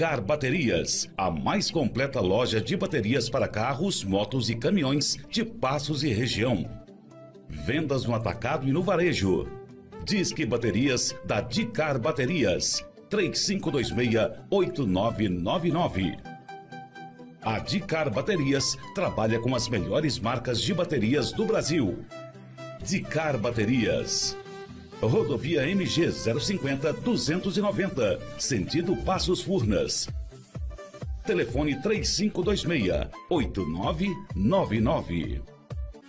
Car Baterias, a mais completa loja de baterias para carros, motos e caminhões de Passos e região. Vendas no atacado e no varejo. Disque Baterias da Dicar Baterias, 3526-8999. A Dicar Baterias trabalha com as melhores marcas de baterias do Brasil. Dicar Baterias rodovia MG 050 290, sentido Passos Furnas. Telefone 3526 8999.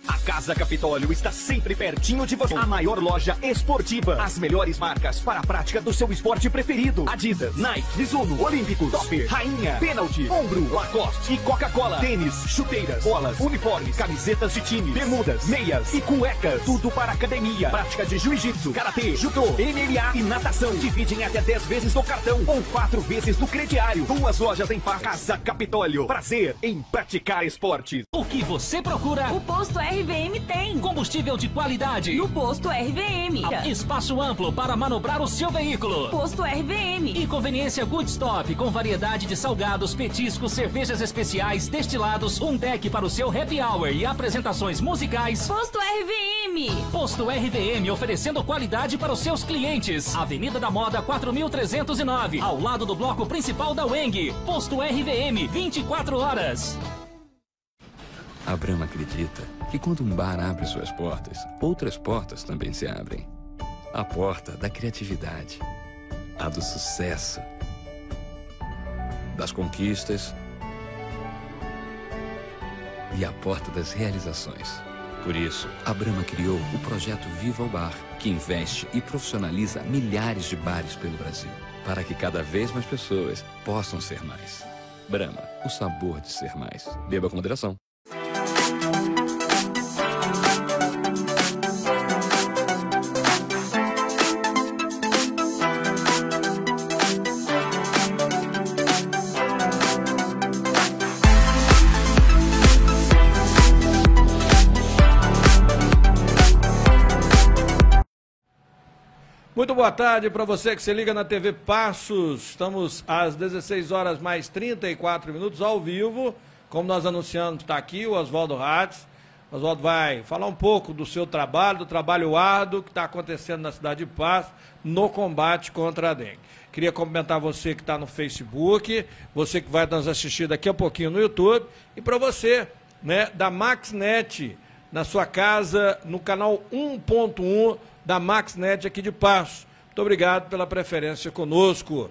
A Casa Capitólio está sempre pertinho de você. A maior loja esportiva. As melhores marcas para a prática do seu esporte preferido. Adidas, Nike, Mizuno, Olímpicos, Topper, Rainha, Pênalti, Ombro, Lacoste e Coca-Cola. Tênis, chuteiras, bolas, uniformes, camisetas de time, bermudas, meias e cuecas. Tudo para academia. Prática de jiu-jitsu, karatê, judô, MMA e natação. Dividem até 10 vezes no cartão ou 4 vezes no crediário. Duas lojas em paz. Casa Capitólio. Prazer em praticar esportes. O que você procura? O posto é RVM tem. Combustível de qualidade. No posto RVM. Espaço amplo para manobrar o seu veículo. Posto RVM. E conveniência Good Stop com variedade de salgados, petiscos, cervejas especiais, destilados, um deck para o seu happy hour e apresentações musicais. Posto RVM. Posto RVM oferecendo qualidade para os seus clientes. Avenida da Moda 4309, ao lado do bloco principal da Weng. Posto RVM, 24 horas. Abraham acredita que quando um bar abre suas portas, outras portas também se abrem. A porta da criatividade, a do sucesso, das conquistas e a porta das realizações. Por isso, a Brahma criou o projeto Viva o Bar, que investe e profissionaliza milhares de bares pelo Brasil, para que cada vez mais pessoas possam ser mais. Brahma, o sabor de ser mais. Beba com moderação. Muito boa tarde para você que se liga na TV Passos. Estamos às 16 horas mais 34 minutos ao vivo. Como nós anunciamos, está aqui o Oswaldo Ratz. Oswaldo vai falar um pouco do seu trabalho, do trabalho árduo que está acontecendo na cidade de Paz no combate contra a dengue. Queria cumprimentar você que está no Facebook, você que vai nos assistir daqui a pouquinho no YouTube e para você, né, da MaxNet, na sua casa, no canal 1.1 da MaxNet aqui de Passo. Muito obrigado pela preferência conosco.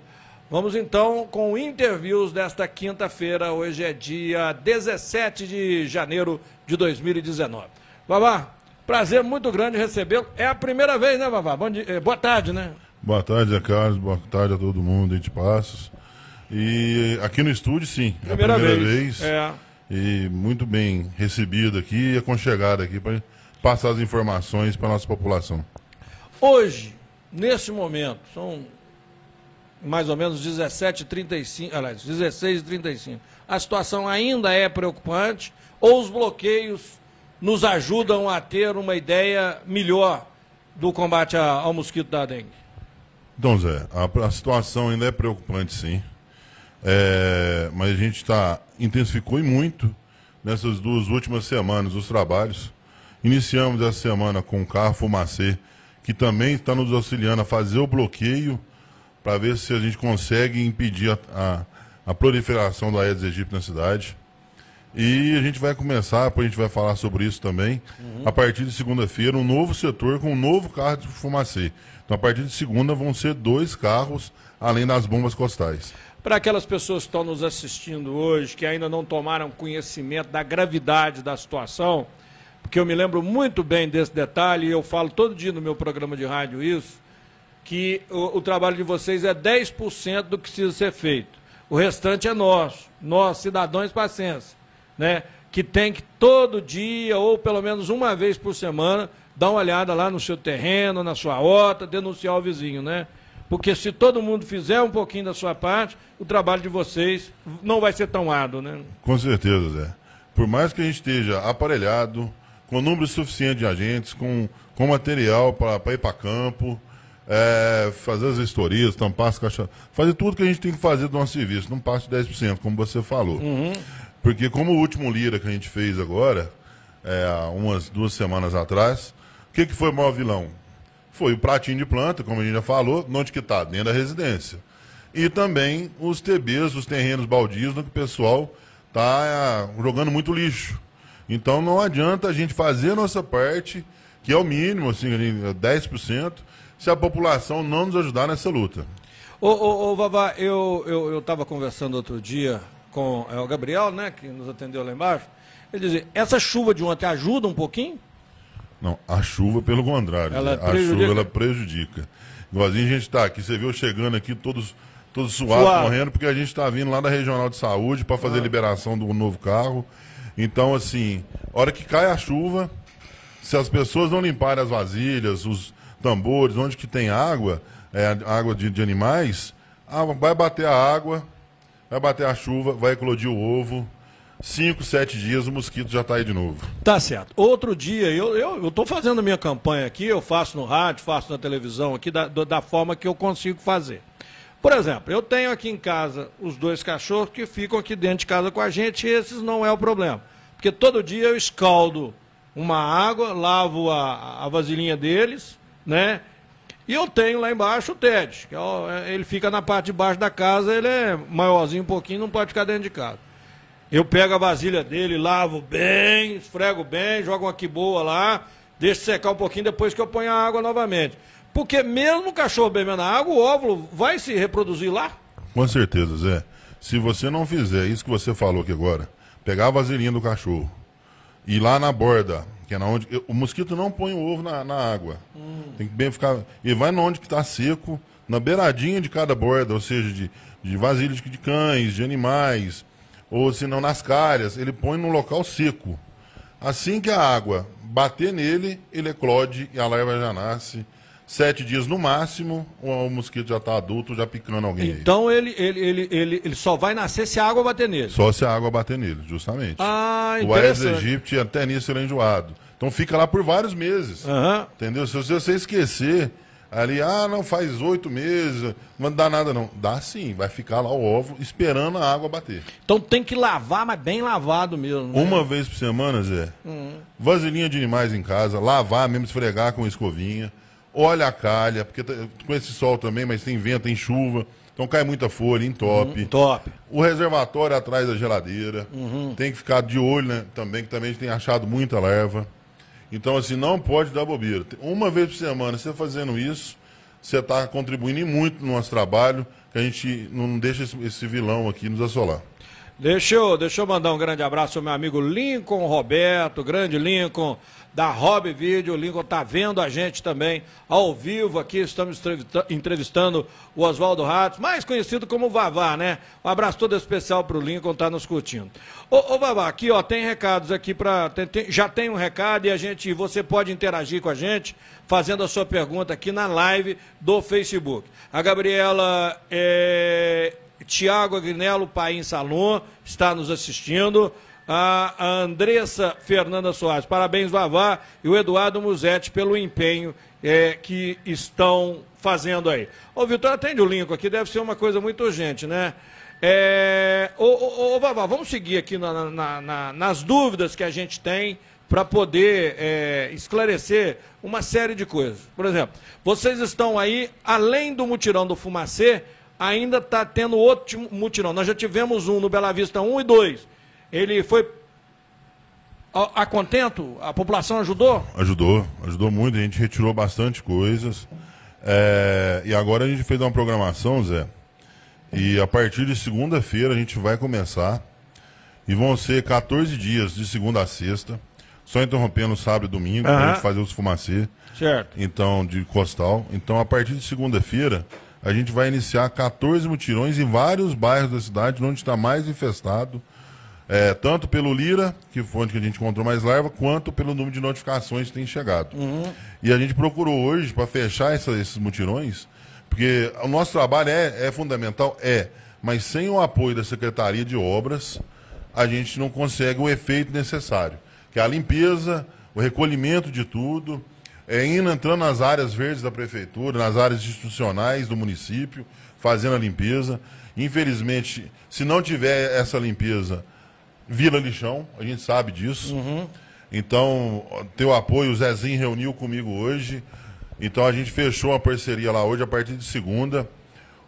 Vamos então com interviews desta quinta-feira. Hoje é dia 17 de janeiro de 2019. Vavá, prazer muito grande recebê-lo. É a primeira vez, né, Vavá? Dia, eh, boa tarde, né? Boa tarde, Carlos. Boa tarde a todo mundo de Passos. E eh, aqui no estúdio, sim. Primeira, é a primeira vez. vez. É. E muito bem recebido aqui e aconchegado aqui para passar as informações para a nossa população. Hoje, neste momento, são mais ou menos 17h35, aliás, 16h35. A situação ainda é preocupante ou os bloqueios nos ajudam a ter uma ideia melhor do combate ao mosquito da dengue? Então, Zé, a, a situação ainda é preocupante, sim. É, mas a gente tá, intensificou e muito nessas duas últimas semanas os trabalhos. Iniciamos essa semana com o carro fumacê que também está nos auxiliando a fazer o bloqueio para ver se a gente consegue impedir a, a, a proliferação da Aedes aegypti na cidade. E a gente vai começar, depois a gente vai falar sobre isso também, uhum. a partir de segunda-feira, um novo setor com um novo carro de fumacê. Então, a partir de segunda, vão ser dois carros, além das bombas costais. Para aquelas pessoas que estão nos assistindo hoje, que ainda não tomaram conhecimento da gravidade da situação, porque eu me lembro muito bem desse detalhe, e eu falo todo dia no meu programa de rádio isso, que o, o trabalho de vocês é 10% do que precisa ser feito. O restante é nosso, nós, cidadãos pacientes, né? que tem que todo dia, ou pelo menos uma vez por semana, dar uma olhada lá no seu terreno, na sua horta, denunciar o vizinho, né? Porque se todo mundo fizer um pouquinho da sua parte, o trabalho de vocês não vai ser tão árduo, né? Com certeza, Zé. Por mais que a gente esteja aparelhado, com número suficiente de agentes, com, com material para ir para campo, é, fazer as vistorias, tampar as caixas, fazer tudo que a gente tem que fazer do nosso serviço, não passa de 10%, como você falou. Uhum. Porque como o último Lira que a gente fez agora, é, umas duas semanas atrás, o que, que foi o maior vilão? Foi o pratinho de planta, como a gente já falou, onde que está? Dentro da residência. E também os TBs, os terrenos baldios, no que o pessoal está é, jogando muito lixo. Então não adianta a gente fazer a nossa parte, que é o mínimo, assim, 10%, se a população não nos ajudar nessa luta. Ô, ô, ô Vavá, eu estava eu, eu conversando outro dia com é, o Gabriel, né, que nos atendeu lá embaixo. Ele dizia, essa chuva de ontem ajuda um pouquinho? Não, a chuva, pelo contrário. Ela a chuva ela prejudica. Igualzinho a gente está aqui, você viu chegando aqui todos, todos suados, Suado. morrendo, porque a gente está vindo lá da Regional de Saúde para fazer ah. liberação do novo carro. Então, assim, hora que cai a chuva, se as pessoas não limparem as vasilhas, os tambores, onde que tem água, é, água de, de animais, vai bater a água, vai bater a chuva, vai eclodir o ovo. Cinco, sete dias, o mosquito já está aí de novo. Tá certo. Outro dia, eu, eu, eu tô fazendo a minha campanha aqui, eu faço no rádio, faço na televisão aqui, da, da forma que eu consigo fazer. Por exemplo, eu tenho aqui em casa os dois cachorros que ficam aqui dentro de casa com a gente e esses não é o problema. Porque todo dia eu escaldo uma água, lavo a, a vasilhinha deles, né? E eu tenho lá embaixo o Ted, que é, é ele fica na parte de baixo da casa, ele é maiorzinho um pouquinho, não pode ficar dentro de casa. Eu pego a vasilha dele, lavo bem, esfrego bem, jogo uma que boa lá, deixo secar um pouquinho depois que eu ponho a água novamente. Porque mesmo o cachorro bebendo água, o óvulo vai se reproduzir lá? Com certeza, Zé. Se você não fizer isso que você falou aqui agora, pegar a vasilhinha do cachorro e lá na borda, que é na onde. o mosquito não põe o ovo na, na água. Hum. Tem que bem ficar. Ele vai na onde que está seco, na beiradinha de cada borda, ou seja, de, de vasilhas de cães, de animais, ou se não nas calhas, ele põe num local seco. Assim que a água bater nele, ele eclode e a larva já nasce sete dias no máximo, o mosquito já está adulto, já picando alguém. Então aí. Ele, ele, ele, ele, ele só vai nascer se a água bater nele? Só se a água bater nele, justamente. Ah, o Aedes aegypti, até nisso, ele é enjoado. Então fica lá por vários meses. Uhum. Entendeu? Se você esquecer ali, ah, não, faz oito meses, não dá nada não. Dá sim, vai ficar lá o ovo esperando a água bater. Então tem que lavar, mas bem lavado mesmo. Né? Uma vez por semana, Zé. Uhum. de animais em casa, lavar mesmo, esfregar com escovinha olha a calha, porque tá, com esse sol também, mas tem vento, tem chuva. Então cai muita folha, entope. Uhum, top. O reservatório é atrás da geladeira. Uhum. Tem que ficar de olho, né? Também, que também a gente tem achado muita leva. Então, assim, não pode dar bobeira. Uma vez por semana, você fazendo isso, você está contribuindo muito no nosso trabalho, que a gente não deixa esse, esse vilão aqui nos assolar. Deixa eu, deixa eu mandar um grande abraço ao meu amigo Lincoln Roberto, grande Lincoln, da Hobby Video. O Lincoln está vendo a gente também ao vivo aqui. Estamos entrevistando o Oswaldo Ratos, mais conhecido como Vavá, né? Um abraço todo especial para o Lincoln, tá nos curtindo. Ô, ô Vavá, aqui ó, tem recados aqui para. Já tem um recado e a gente. Você pode interagir com a gente fazendo a sua pergunta aqui na live do Facebook. A Gabriela é, Tiago Agrinello, pai em Salon, está nos assistindo. A Andressa Fernanda Soares, parabéns, Vavá, e o Eduardo Musetti pelo empenho é, que estão fazendo aí. Ô, Vitor, atende o link aqui, deve ser uma coisa muito urgente, né? É, ô, ô, ô Vavá, vamos seguir aqui na, na, na, nas dúvidas que a gente tem para poder é, esclarecer uma série de coisas. Por exemplo, vocês estão aí, além do mutirão do fumacê, ainda está tendo outro mutirão. Nós já tivemos um no Bela Vista 1 e 2. Ele foi a, a contento? A população ajudou? Ajudou, ajudou muito. A gente retirou bastante coisas. É, e agora a gente fez uma programação, Zé. E a partir de segunda-feira a gente vai começar. E vão ser 14 dias de segunda a sexta. Só interrompendo sábado e domingo, uhum. para a gente fazer os fumacê. Certo. Então, de costal. Então, a partir de segunda-feira, a gente vai iniciar 14 mutirões em vários bairros da cidade, onde está mais infestado, é, tanto pelo Lira, que foi onde a gente encontrou mais larva, quanto pelo número de notificações que tem chegado. Uhum. E a gente procurou hoje, para fechar essa, esses mutirões, porque o nosso trabalho é, é fundamental, é, mas sem o apoio da Secretaria de Obras, a gente não consegue o efeito necessário, que é a limpeza, o recolhimento de tudo, é, indo, entrando nas áreas verdes da prefeitura, nas áreas institucionais do município, fazendo a limpeza. Infelizmente, se não tiver essa limpeza, vira lixão, a gente sabe disso. Uhum. Então, teu apoio, o Zezinho reuniu comigo hoje. Então, a gente fechou uma parceria lá hoje, a partir de segunda.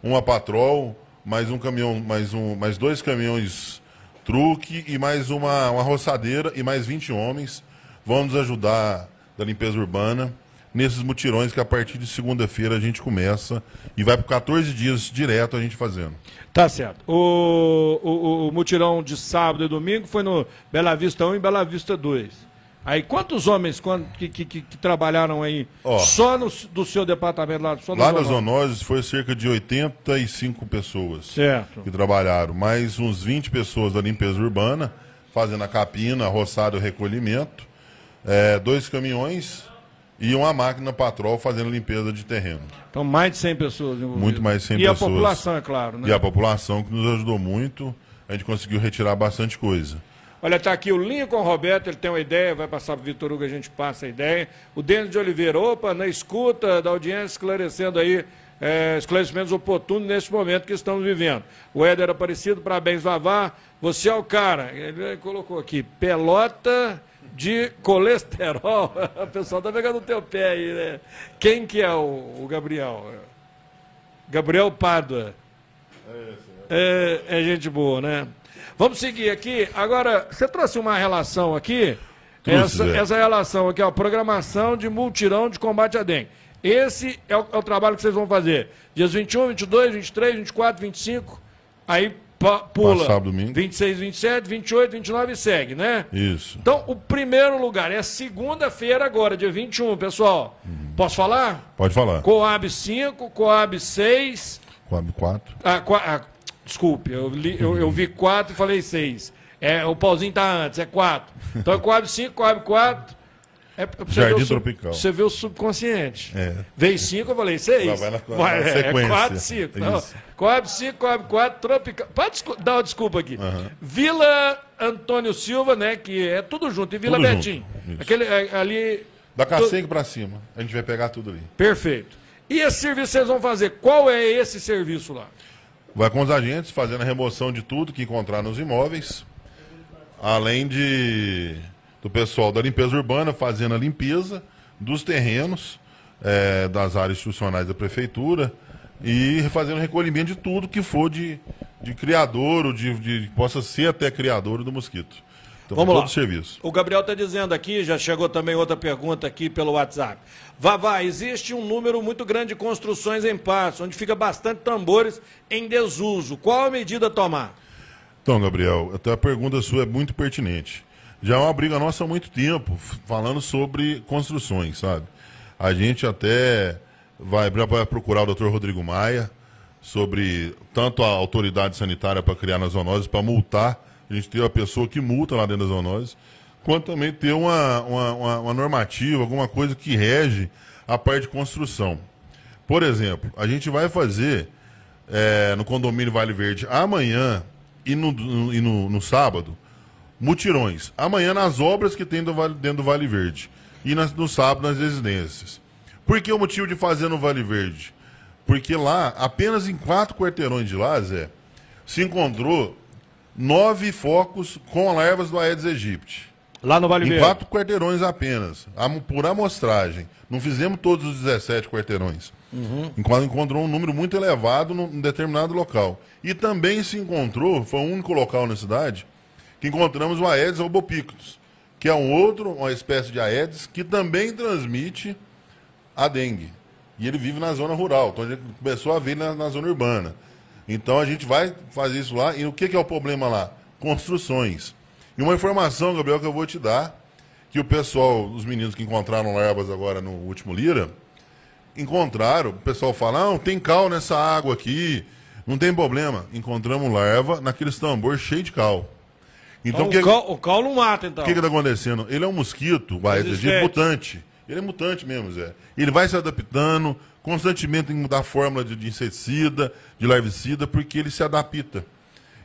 Uma patrol, mais um caminhão, mais, um, mais dois caminhões truque e mais uma, uma roçadeira e mais 20 homens. Vão nos ajudar da limpeza urbana nesses mutirões que a partir de segunda-feira a gente começa e vai por 14 dias direto a gente fazendo. Tá certo. O, o, o mutirão de sábado e domingo foi no Bela Vista 1 e Bela Vista 2. Aí quantos homens que, que, que, que, trabalharam aí Ó, só no, do seu departamento lá? Só lá nas Zonoses foi cerca de 85 pessoas certo. que trabalharam, mais uns 20 pessoas da limpeza urbana, fazendo a capina, roçado e recolhimento é, dois caminhões e uma máquina patrol fazendo limpeza de terreno. Então, mais de 100 pessoas envolvidas. Muito mais de 100 e pessoas. E a população, é claro, né? E a população que nos ajudou muito. A gente conseguiu retirar bastante coisa. Olha, está aqui o Lincoln Roberto, ele tem uma ideia, vai passar para o Vitor Hugo, a gente passa a ideia. O Denis de Oliveira, opa, na escuta da audiência, esclarecendo aí, é, esclarecimentos oportunos neste momento que estamos vivendo. O Éder Aparecido, parabéns, Vavá. Você é o cara, ele colocou aqui, Pelota de colesterol. O pessoal tá pegando o teu pé aí, né? Quem que é o, o Gabriel? Gabriel Pardo É, é, gente boa, né? Vamos seguir aqui. Agora, você trouxe uma relação aqui. Essa, essa, relação aqui, ó, programação de multirão de combate à dengue. Esse é o, é o, trabalho que vocês vão fazer. Dias 21, 22, 23, 24, 25. Aí pula sábado, domingo. 26, 27, 28, 29 e segue, né? Isso. Então, o primeiro lugar é segunda-feira agora, dia 21, pessoal. Uhum. Posso falar? Pode falar. Coab 5, Coab 6. Coab 4. Ah, ah, desculpe, eu, li, eu, eu vi 4 e falei 6. É, o pauzinho tá antes, é 4. Então é Coab 5, Coab 4. É, é Jardim Tropical. Você vê o subconsciente. É. Vem cinco, eu falei, seis. É lá vai na, vai, na é, sequência. É, quatro, cinco. Não, cobre cinco, cobre quatro, tropical. Pode dar uma desculpa aqui. Uhum. Vila Antônio Silva, né? Que é tudo junto. E Vila tudo Betim. Aquele, ali. Da Cacengue para cima. A gente vai pegar tudo ali. Perfeito. E esse serviço vocês vão fazer? Qual é esse serviço lá? Vai com os agentes fazendo a remoção de tudo que encontrar nos imóveis. Além de do pessoal da limpeza urbana fazendo a limpeza dos terrenos, é, das áreas institucionais da prefeitura e fazendo recolhimento de tudo que for de, de criador ou de, de possa ser até criador do mosquito. Então, Vamos lá. Serviço. O Gabriel está dizendo aqui, já chegou também outra pergunta aqui pelo WhatsApp. Vavá, existe um número muito grande de construções em passo, onde fica bastante tambores em desuso. Qual a medida a tomar? Então, Gabriel, até a pergunta sua é muito pertinente já é uma briga nossa há muito tempo, falando sobre construções, sabe? A gente até vai, vai procurar o doutor Rodrigo Maia sobre tanto a autoridade sanitária para criar na zoonoses, para multar, a gente tem uma pessoa que multa lá dentro da zoonoses, quanto também ter uma, uma, uma normativa, alguma coisa que rege a parte de construção. Por exemplo, a gente vai fazer é, no condomínio Vale Verde amanhã e no, no, e no, no sábado mutirões. Amanhã nas obras que tem do vale, dentro do Vale Verde. E nas, no sábado nas residências. Por que o motivo de fazer no Vale Verde? Porque lá, apenas em quatro quarteirões de lá, Zé, se encontrou nove focos com larvas do Aedes aegypti. Lá no Vale em Verde? Em quatro quarteirões apenas, por amostragem. Não fizemos todos os 17 quarteirões. Uhum. Encontrou um número muito elevado num determinado local. E também se encontrou, foi o único local na cidade, que encontramos o Aedes albopictus, que é um outro, uma espécie de Aedes, que também transmite a dengue. E ele vive na zona rural, então a gente começou a ver na, na zona urbana. Então a gente vai fazer isso lá. E o que, que é o problema lá? Construções. E uma informação, Gabriel, que eu vou te dar, que o pessoal, os meninos que encontraram larvas agora no último Lira, encontraram, o pessoal fala, não, tem cal nessa água aqui, não tem problema. Encontramos larva naqueles tambor cheio de cal. Então, então que... o, cal, o cal não mata, então. O que está acontecendo? Ele é um mosquito, vai, é mutante. Ele é mutante mesmo, Zé. Ele vai se adaptando, constantemente tem que mudar a fórmula de, de inseticida, de larvicida, porque ele se adapta.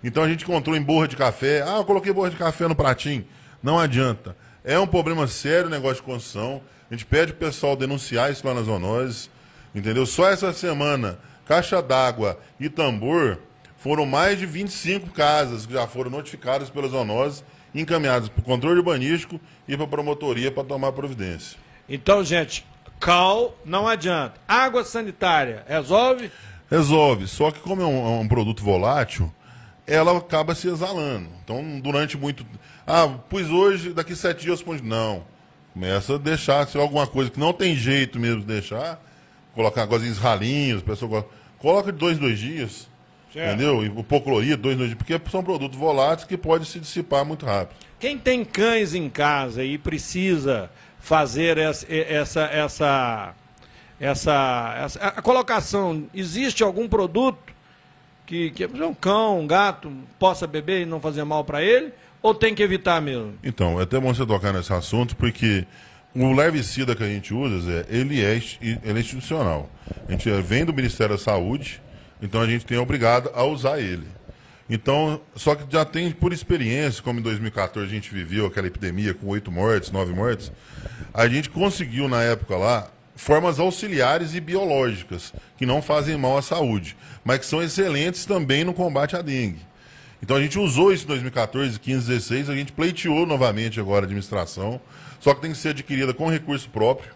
Então a gente encontrou em borra de café. Ah, eu coloquei borra de café no pratinho. Não adianta. É um problema sério o negócio de construção. A gente pede o pessoal denunciar isso lá na zoonoses. Entendeu? Só essa semana, caixa d'água e tambor foram mais de 25 casas que já foram notificadas pelas zoonose, encaminhadas para o controle urbanístico e para a promotoria para tomar providência. Então, gente, cal não adianta. Água sanitária, resolve? Resolve, só que como é um, é um produto volátil, ela acaba se exalando. Então, durante muito... Ah, pois hoje, daqui sete dias, eu não. Começa a deixar, se alguma coisa que não tem jeito mesmo de deixar, colocar coisas ralinhos, pessoa coloca de dois em dois dias, Certo. Entendeu? o pó dois noites, porque são produtos voláteis que podem se dissipar muito rápido. Quem tem cães em casa e precisa fazer essa, essa, essa, essa, essa a colocação, existe algum produto que, que um cão, um gato, possa beber e não fazer mal para ele? Ou tem que evitar mesmo? Então, é até bom você tocar nesse assunto, porque o levicida que a gente usa, Zé, ele é, ele é institucional. A gente vem do Ministério da Saúde, então a gente tem obrigado a usar ele. Então, só que já tem por experiência, como em 2014 a gente viveu aquela epidemia com oito mortes, nove mortes, a gente conseguiu na época lá formas auxiliares e biológicas que não fazem mal à saúde, mas que são excelentes também no combate à dengue. Então a gente usou isso em 2014, 15, 16, a gente pleiteou novamente agora a administração, só que tem que ser adquirida com recurso próprio,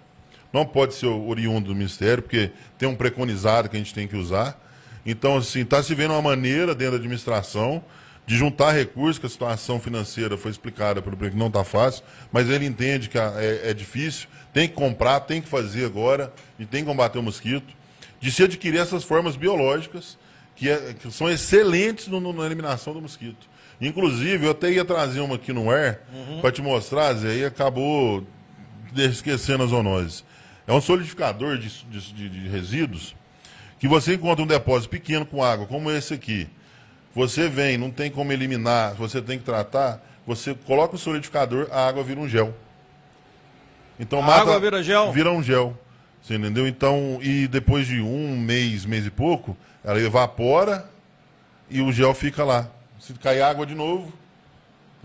não pode ser oriundo do Ministério, porque tem um preconizado que a gente tem que usar. Então, assim, está se vendo uma maneira dentro da administração de juntar recursos, que a situação financeira foi explicada pelo prefeito. não está fácil, mas ele entende que é, é, difícil, tem que comprar, tem que fazer agora, e tem que combater o mosquito, de se adquirir essas formas biológicas que, é, que são excelentes no, no, na eliminação do mosquito. Inclusive, eu até ia trazer uma aqui no ar uhum. para te mostrar, Zé, e acabou esquecendo as zoonose. É um solidificador de, de, de, de resíduos que você encontra um depósito pequeno com água, como esse aqui, você vem, não tem como eliminar, você tem que tratar, você coloca o solidificador, a água vira um gel. Então a mata, água vira gel? Vira um gel. Você entendeu? Então, e depois de um mês, mês e pouco, ela evapora e o gel fica lá. Se cair água de novo,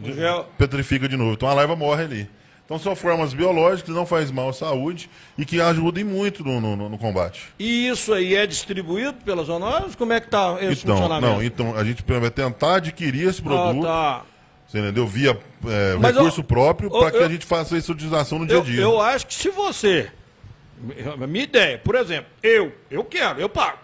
o gel... petrifica de novo. Então a larva morre ali. Então são formas biológicas, não faz mal à saúde e que ajudem muito no, no, no combate. E isso aí é distribuído pelas zoonoses? Como é que está esse então, funcionamento? Não, então a gente vai tentar adquirir esse ah, produto. Ah, tá. Você entendeu? Via é, recurso eu, próprio para que eu, a gente faça essa utilização no dia a dia. Eu acho que se você. Minha ideia, por exemplo, eu, eu quero, eu pago.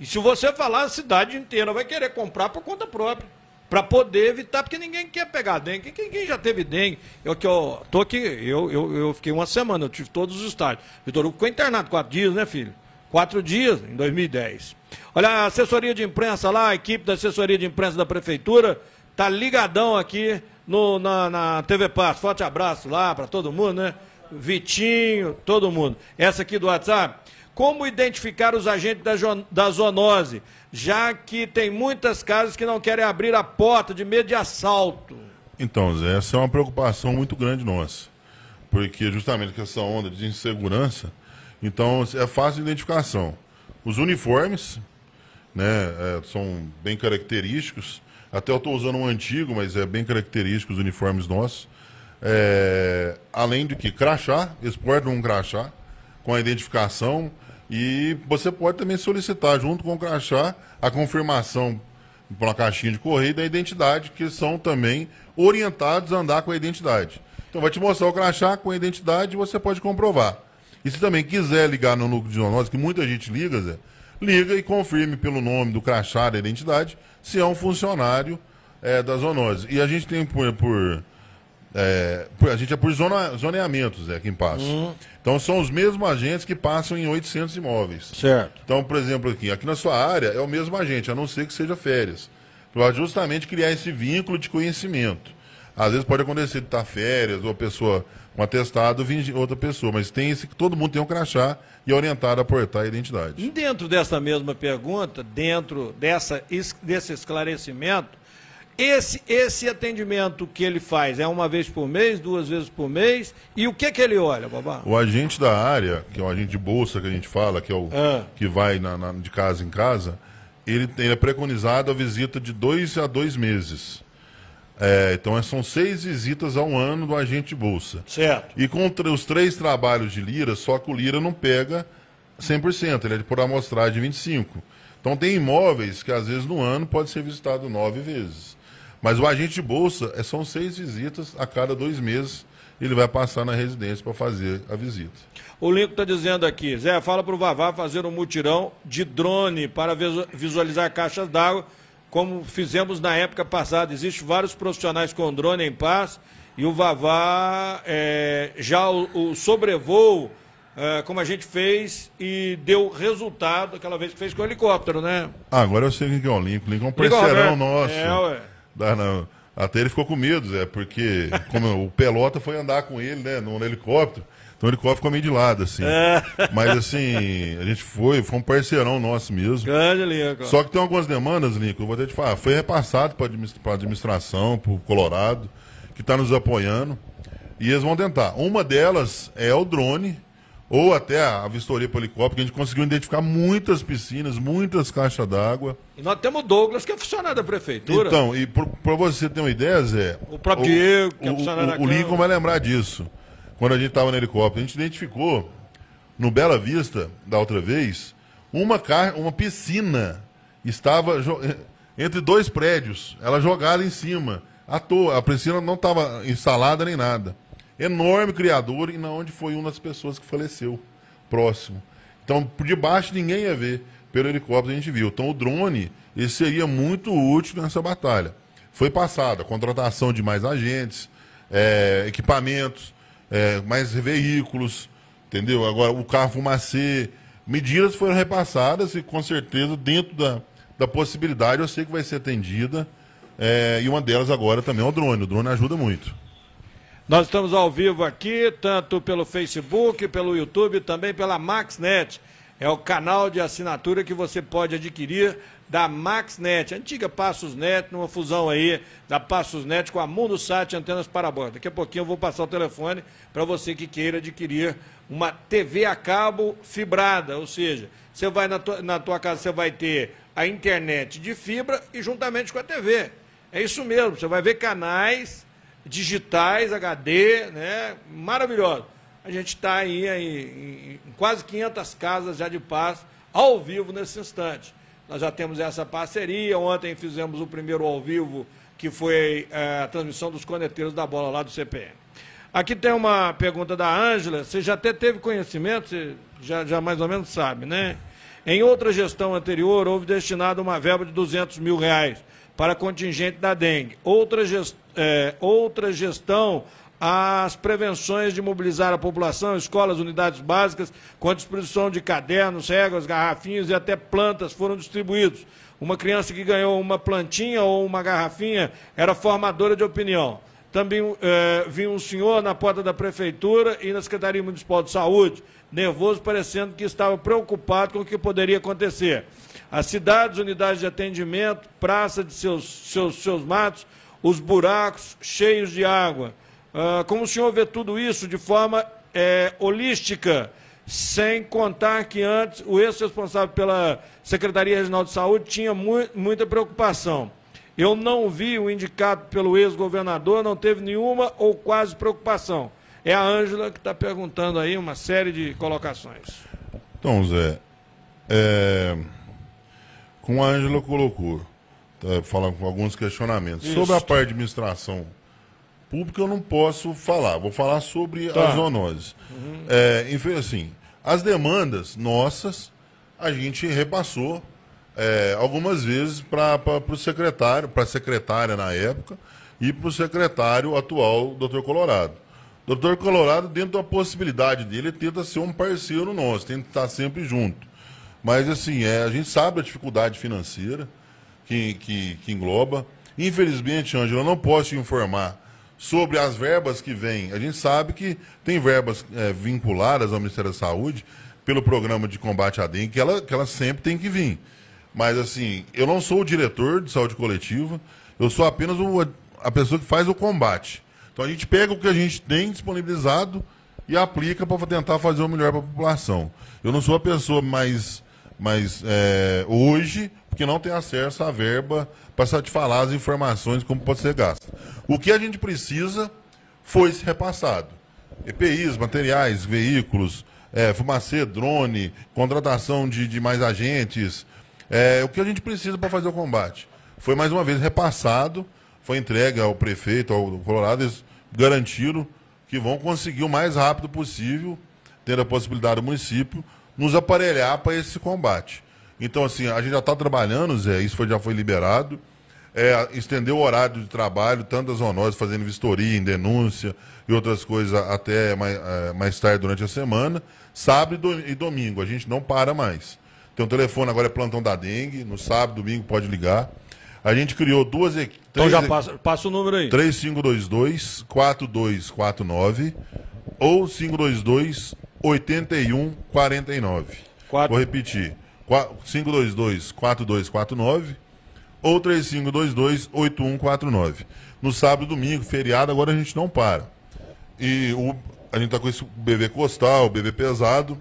E se você falar, a cidade inteira vai querer comprar por conta própria para poder evitar, porque ninguém quer pegar dengue. Quem, quem já teve dengue? Eu que eu tô aqui, eu, eu, eu, fiquei uma semana, eu tive todos os estágios. Vitor Hugo ficou internado quatro dias, né, filho? Quatro dias em 2010. Olha, a assessoria de imprensa lá, a equipe da assessoria de imprensa da prefeitura, tá ligadão aqui no, na, na TV Paz. Forte abraço lá para todo mundo, né? Vitinho, todo mundo. Essa aqui do WhatsApp. Como identificar os agentes da, da zoonose? já que tem muitas casas que não querem abrir a porta de medo de assalto. Então, Zé, essa é uma preocupação muito grande nossa. Porque justamente com essa onda de insegurança, então é fácil identificação. Os uniformes, né, é, são bem característicos. Até eu estou usando um antigo, mas é bem característico os uniformes nossos. É, além do que crachá, eles portam um crachá com a identificação, e você pode também solicitar, junto com o crachá, a confirmação por uma caixinha de correio da identidade, que são também orientados a andar com a identidade. Então vai te mostrar o crachá com a identidade e você pode comprovar. E se também quiser ligar no núcleo de zoonose, que muita gente liga, Zé, liga e confirme pelo nome do crachá da identidade se é um funcionário é, da zoonose. E a gente tem por, por é, a gente é por zona, zoneamentos é quem passa. Uhum. Então são os mesmos agentes que passam em 800 imóveis. Certo. Então, por exemplo, aqui, aqui na sua área é o mesmo agente, a não ser que seja férias. Para justamente criar esse vínculo de conhecimento. Às vezes pode acontecer de estar tá férias, ou a pessoa um atestado vir de outra pessoa, mas tem esse que todo mundo tem um crachá e é orientado a portar a identidade. Dentro dessa mesma pergunta, dentro dessa, desse esclarecimento, esse, esse atendimento que ele faz é uma vez por mês, duas vezes por mês? E o que que ele olha, babá? O agente da área, que é o agente de bolsa que a gente fala, que é o ah. que vai na, na, de casa em casa, ele, ele, é preconizado a visita de dois a dois meses. É, então é, são seis visitas ao ano do agente de bolsa. Certo. E com os três trabalhos de Lira, só que o Lira não pega 100%, ele é por amostragem de 25%. Então tem imóveis que às vezes no ano pode ser visitado nove vezes. Mas o agente de bolsa é, são seis visitas a cada dois meses. Ele vai passar na residência para fazer a visita. O Lincoln está dizendo aqui, Zé, fala para o Vavá fazer um mutirão de drone para visualizar caixas d'água, como fizemos na época passada. Existem vários profissionais com drone em paz e o Vavá é, já o, o sobrevoo, é, como a gente fez, e deu resultado aquela vez que fez com o helicóptero, né? Ah, agora eu sei que é o Lincoln. Lincoln é um parceirão né? nosso. É, ué. Ah, não. Até ele ficou com medo, Zé, porque como o Pelota foi andar com ele, né, no helicóptero. Então o helicóptero ficou meio de lado, assim. É. Mas assim, a gente foi, foi um parceirão nosso mesmo. Grande, Lincoln. Só que tem algumas demandas, Lincoln, eu vou ter que falar. Foi repassado para a administração, para o Colorado, que está nos apoiando. E eles vão tentar. Uma delas é o drone ou até a vistoria por helicóptero, que a gente conseguiu identificar muitas piscinas, muitas caixas d'água. E nós temos o Douglas, que é funcionário da prefeitura. Então, e para você ter uma ideia, Zé. O próprio o, Diego, que é funcionário da O, o Lincoln vai lembrar disso, quando a gente estava no helicóptero. A gente identificou, no Bela Vista, da outra vez, uma, ca... uma piscina estava eh, entre dois prédios, ela jogada em cima, à toa. A piscina não estava instalada nem nada enorme criador e na onde foi uma das pessoas que faleceu próximo. Então, por debaixo ninguém ia ver, pelo helicóptero a gente viu. Então, o drone ele seria muito útil nessa batalha. Foi passada contratação de mais agentes, é, equipamentos, é, mais veículos, entendeu? Agora, o carro fumacê, medidas foram repassadas e, com certeza, dentro da, da possibilidade, eu sei que vai ser atendida. É, e uma delas agora também é o drone. O drone ajuda muito. Nós estamos ao vivo aqui, tanto pelo Facebook, pelo YouTube, também pela Maxnet. É o canal de assinatura que você pode adquirir da Maxnet, antiga Passos Net, numa fusão aí da Passos Net com a Mundo Sat Antenas Parabólicas. Daqui a pouquinho eu vou passar o telefone para você que queira adquirir uma TV a cabo fibrada, ou seja, você vai na tua, na tua casa, você vai ter a internet de fibra e juntamente com a TV. É isso mesmo, você vai ver canais digitais, HD, né? Maravilhoso. A gente está aí, aí em quase 500 casas já de paz, ao vivo nesse instante. Nós já temos essa parceria. Ontem fizemos o primeiro ao vivo, que foi é, a transmissão dos coneteiros da bola lá do CPM. Aqui tem uma pergunta da Ângela. Você já até teve conhecimento, você já, já mais ou menos sabe, né? Em outra gestão anterior, houve destinada uma verba de 200 mil reais para contingente da dengue. Outra gestão é, outra gestão as prevenções de mobilizar a população, escolas, unidades básicas, com a disposição de cadernos, regras, garrafinhas e até plantas foram distribuídos. Uma criança que ganhou uma plantinha ou uma garrafinha era formadora de opinião. Também eh, vi um senhor na porta da prefeitura e na Secretaria Municipal de Saúde, nervoso, parecendo que estava preocupado com o que poderia acontecer. As cidades, unidades de atendimento, praça de seus, seus, seus matos, os buracos cheios de água. Ah, como o senhor vê tudo isso de forma é, holística, sem contar que antes o ex-responsável pela Secretaria Regional de Saúde tinha mu muita preocupação. Eu não vi o indicado pelo ex-governador, não teve nenhuma ou quase preocupação. É a Ângela que está perguntando aí uma série de colocações. Então, Zé, é, como a Ângela colocou, tá, com alguns questionamentos. Isso. Sobre a parte de administração pública, eu não posso falar. Vou falar sobre tá. as zoonoses. Uhum. É, eh, enfim, assim, as demandas nossas, a gente repassou é, algumas vezes para o secretário, para a secretária na época, e para o secretário atual, doutor Colorado. Doutor Colorado, dentro da possibilidade dele, tenta ser um parceiro nosso, tenta estar sempre junto. Mas, assim, é, a gente sabe a dificuldade financeira, que, que, que engloba. Infelizmente, Ângelo, eu não posso te informar sobre as verbas que vêm. A gente sabe que tem verbas é, vinculadas ao Ministério da Saúde pelo programa de combate à dengue, que ela, que ela sempre tem que vir. Mas, assim, eu não sou o diretor de saúde coletiva, eu sou apenas o, a pessoa que faz o combate. Então, a gente pega o que a gente tem disponibilizado e aplica para tentar fazer o melhor para a população. Eu não sou a pessoa mais mas é, hoje, porque não tem acesso à verba para satisfalar as informações como pode ser gasto O que a gente precisa foi repassado. EPIs, materiais, veículos, é, fumacê, drone, contratação de, de mais agentes. É, o que a gente precisa para fazer o combate? Foi mais uma vez repassado, foi entregue ao prefeito, ao Colorado, eles garantiram que vão conseguir o mais rápido possível ter a possibilidade do município nos aparelhar para esse combate. Então, assim, a gente já está trabalhando, Zé, isso foi, já foi liberado. É, estendeu o horário de trabalho, tantas honores fazendo vistoria em denúncia e outras coisas até mais, é, mais tarde durante a semana. Sábado e domingo, a gente não para mais. Tem um telefone agora, é plantão da dengue, no sábado, domingo pode ligar. A gente criou duas equipes. Então já passa, passa o número aí. 3522-4249 ou 522 8149. Quatro. Vou repetir. 522 4249 ou 3522 8149. No sábado domingo, feriado, agora a gente não para. E o, a gente está com esse bebê costal, bebê pesado.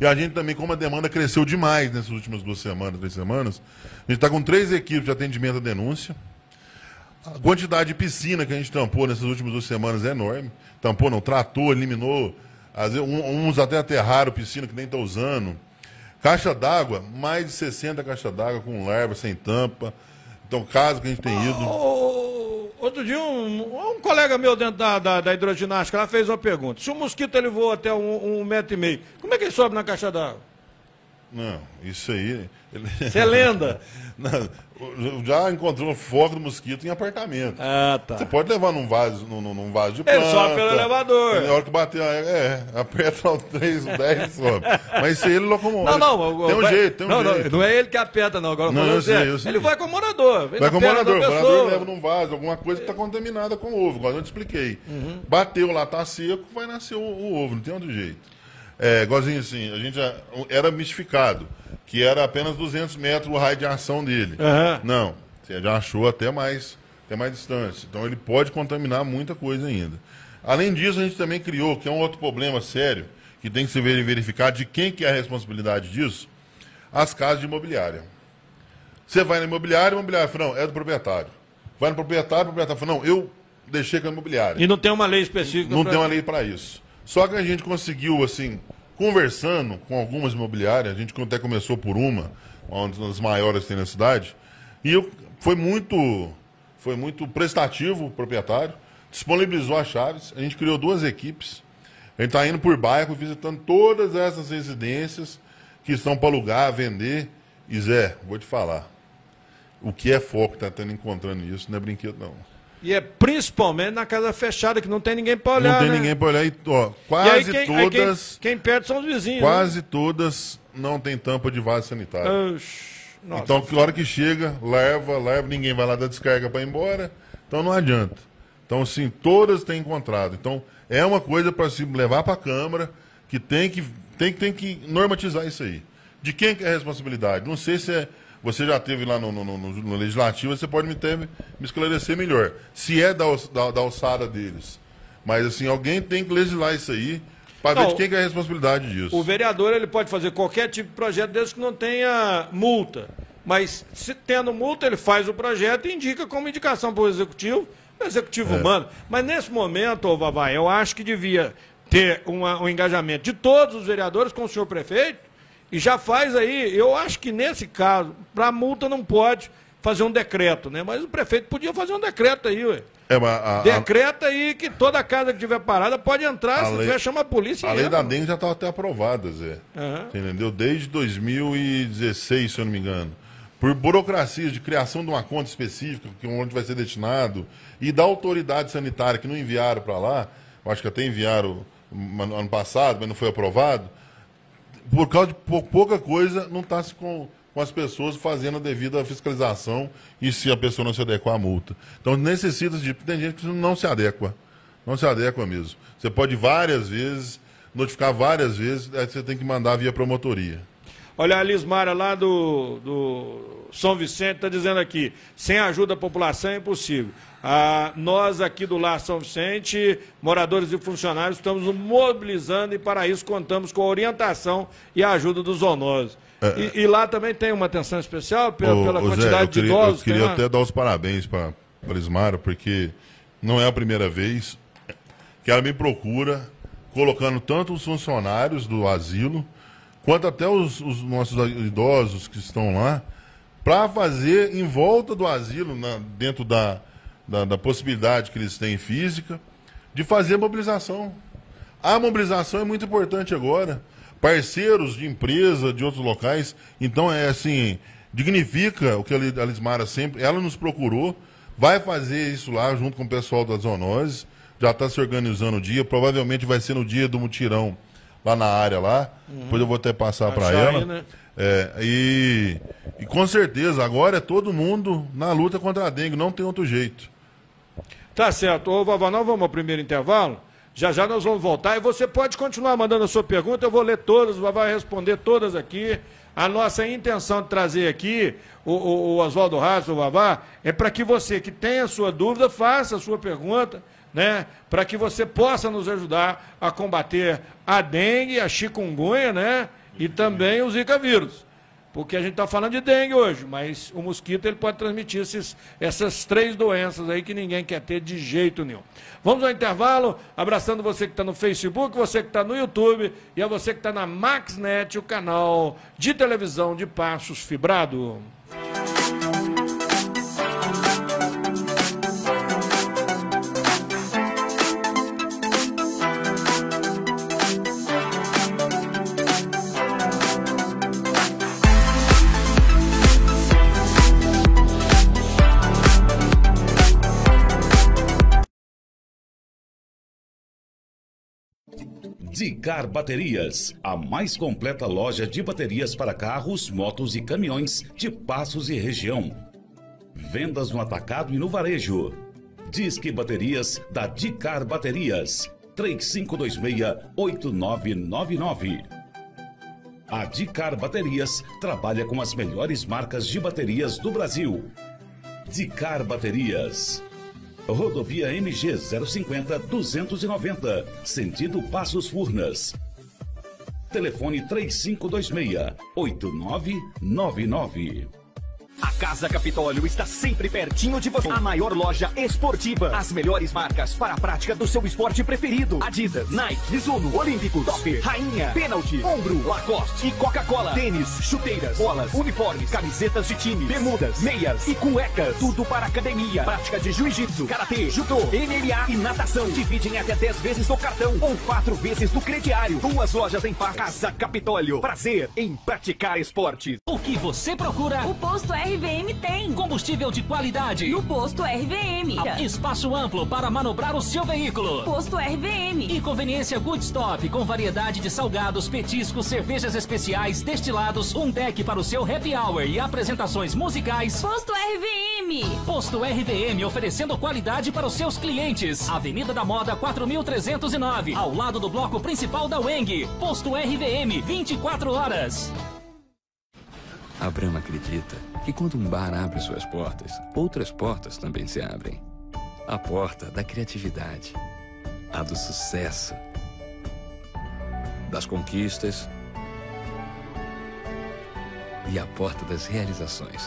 E a gente também, como a demanda cresceu demais nessas últimas duas semanas, três semanas, a gente está com três equipes de atendimento à denúncia. A quantidade de piscina que a gente tampou nessas últimas duas semanas é enorme. Tampou, não, tratou, eliminou às vezes, um, uns até aterraram piscina que nem estão tá usando. Caixa d'água, mais de 60 caixas d'água com larva, sem tampa. Então, caso que a gente tem ido. Oh, outro dia, um, um, colega meu dentro da, da, da hidroginástica lá fez uma pergunta. Se o mosquito ele voa até um, um metro e meio, como é que ele sobe na caixa d'água? Não, isso aí. Isso é lenda. Não, já encontrou foco do mosquito em apartamento. Ah, tá. Você pode levar num vaso, num, num vaso de planta. é só pelo elevador. Na hora que bater, é, aperta o 3, o 10 e sobe. Mas se ele locomove. Não, não. Tem um vai, jeito, tem um não, jeito. Não, não, é ele que aperta, não. Agora não, eu sei, eu sei. Ele vai com o morador. Vai com o morador. O morador leva num vaso, alguma coisa que está contaminada com o ovo, igual eu te expliquei. Uhum. Bateu lá, tá seco, vai nascer o, o ovo, não tem outro jeito é, igualzinho assim, a gente era mistificado, que era apenas 200 metros o raio de ação dele. Uhum. Não, você já achou até mais, até mais distância. Então ele pode contaminar muita coisa ainda. Além disso, a gente também criou, que é um outro problema sério, que tem que se verificar de quem que é a responsabilidade disso, as casas de imobiliária. Você vai na imobiliária, imobiliária fala, não, é do proprietário. Vai no proprietário, o proprietário fala, não, eu deixei com a imobiliária. E não tem uma lei específica Não tem uma lei para isso. Só que a gente conseguiu, assim, conversando com algumas imobiliárias, a gente até começou por uma, uma das maiores que tem na cidade, e eu, foi muito foi muito prestativo o proprietário, disponibilizou as chaves, a gente criou duas equipes, a gente está indo por bairro, visitando todas essas residências que estão para alugar, vender. E Zé, vou te falar, o que é foco está tendo encontrando isso não é brinquedo não. E é principalmente na casa fechada, que não tem ninguém para olhar. Não tem né? ninguém para olhar. E, ó, quase e quem, todas. Quem, quem, perde são os vizinhos. Quase né? todas não tem tampa de vaso sanitário. Oxi, nossa. Então, que hora que chega, leva, leva, ninguém vai lá dar descarga para ir embora. Então, não adianta. Então, sim, todas têm encontrado. Então, é uma coisa para se levar para a Câmara, que tem que, tem, tem que normatizar isso aí. De quem é a responsabilidade? Não sei se é você já teve lá no, no, no, no Legislativo, você pode me, ter, me esclarecer melhor. Se é da, da, da alçada deles. Mas, assim, alguém tem que legislar isso aí para ver de quem que é a responsabilidade disso. O vereador ele pode fazer qualquer tipo de projeto desde que não tenha multa. Mas, se, tendo multa, ele faz o projeto e indica como indicação para o executivo, o executivo é. humano. Mas, nesse momento, ô Vavá, eu acho que devia ter uma, um engajamento de todos os vereadores com o senhor prefeito e já faz aí, eu acho que nesse caso, para a multa não pode fazer um decreto, né? Mas o prefeito podia fazer um decreto aí, ué. É, a, a, Decreta aí que toda casa que tiver parada pode entrar, se lei, tiver, chama a polícia. A lei da dengue já estava tá até aprovada, Zé. Uhum. Entendeu? Desde 2016, se eu não me engano. Por burocracia de criação de uma conta específica, que onde vai ser destinado, e da autoridade sanitária que não enviaram para lá, eu acho que até enviaram ano passado, mas não foi aprovado por causa de pouca coisa, não está se com, com as pessoas fazendo a devida fiscalização e se a pessoa não se adequar à multa. Então necessita de. Tipo, tem gente que não se adequa. Não se adequa mesmo. Você pode várias vezes, notificar várias vezes, aí você tem que mandar via promotoria. Olha a Lismara lá do, do São Vicente está dizendo aqui, sem ajuda da população é impossível. Ah, nós aqui do Lar São Vicente, moradores e funcionários, estamos mobilizando e para isso contamos com a orientação e a ajuda dos zoonoses. É, e, é. e, lá também tem uma atenção especial pela, ô, pela ô, quantidade de queria, idosos. Eu queria né? até dar os parabéns para a Lismara, porque não é a primeira vez que ela me procura colocando tanto os funcionários do asilo quanto até os, os nossos idosos que estão lá, para fazer em volta do asilo, na, dentro da, da, da possibilidade que eles têm física, de fazer mobilização. A mobilização é muito importante agora. Parceiros de empresa, de outros locais. Então, é assim, dignifica o que a Lismara sempre. Ela nos procurou, vai fazer isso lá junto com o pessoal da Zoonoses. Já está se organizando o dia, provavelmente vai ser no dia do mutirão lá na área lá. Uhum. Depois eu vou até passar para ela. Aí, né? é, e, e com certeza, agora é todo mundo na luta contra a dengue, não tem outro jeito. Tá certo. Ô, Vavá, nós vamos ao primeiro intervalo. Já já nós vamos voltar e você pode continuar mandando a sua pergunta, eu vou ler todas, o Vavá vai responder todas aqui. A nossa intenção de trazer aqui o, o, o Oswaldo Raso, o Vavá, é para que você que tem a sua dúvida, faça a sua pergunta né, para que você possa nos ajudar a combater a dengue, a chikungunya, né, e também o zika vírus. Porque a gente está falando de dengue hoje, mas o mosquito ele pode transmitir esses, essas três doenças aí que ninguém quer ter de jeito nenhum. Vamos ao intervalo, abraçando você que está no Facebook, você que está no YouTube e a você que está na MaxNet, o canal de televisão de Passos Fibrado. Música Zicar Baterias, a mais completa loja de baterias para carros, motos e caminhões de Passos e região. Vendas no atacado e no varejo. Disque Baterias da Dicar Baterias, 3526-8999. A Dicar Baterias trabalha com as melhores marcas de baterias do Brasil. Dicar Baterias rodovia MG 050 290, sentido Passos Furnas. Telefone 3526 8999. A Casa Capitólio está sempre pertinho de você. A maior loja esportiva. As melhores marcas para a prática do seu esporte preferido. Adidas, Nike, Mizuno, Olímpicos, Top, Rainha, Pênalti, Ombro, Lacoste e Coca-Cola. Tênis, chuteiras, bolas, uniformes, camisetas de time, bermudas, meias e cuecas. Tudo para academia. Prática de jiu-jitsu, karatê, judô, MMA e natação. Dividem até 10 vezes no cartão ou 4 vezes no crediário. Duas lojas em par. Casa Capitólio. Prazer em praticar esportes. O que você procura? O posto é RVM tem. Combustível de qualidade. No posto RVM. Espaço amplo para manobrar o seu veículo. Posto RVM. E conveniência Good Stop com variedade de salgados, petiscos, cervejas especiais, destilados, um deck para o seu happy hour e apresentações musicais. Posto RVM. Posto RVM oferecendo qualidade para os seus clientes. Avenida da Moda 4309, ao lado do bloco principal da Weng. Posto RVM, 24 horas. A Brahma acredita que quando um bar abre suas portas, outras portas também se abrem. A porta da criatividade, a do sucesso, das conquistas e a porta das realizações.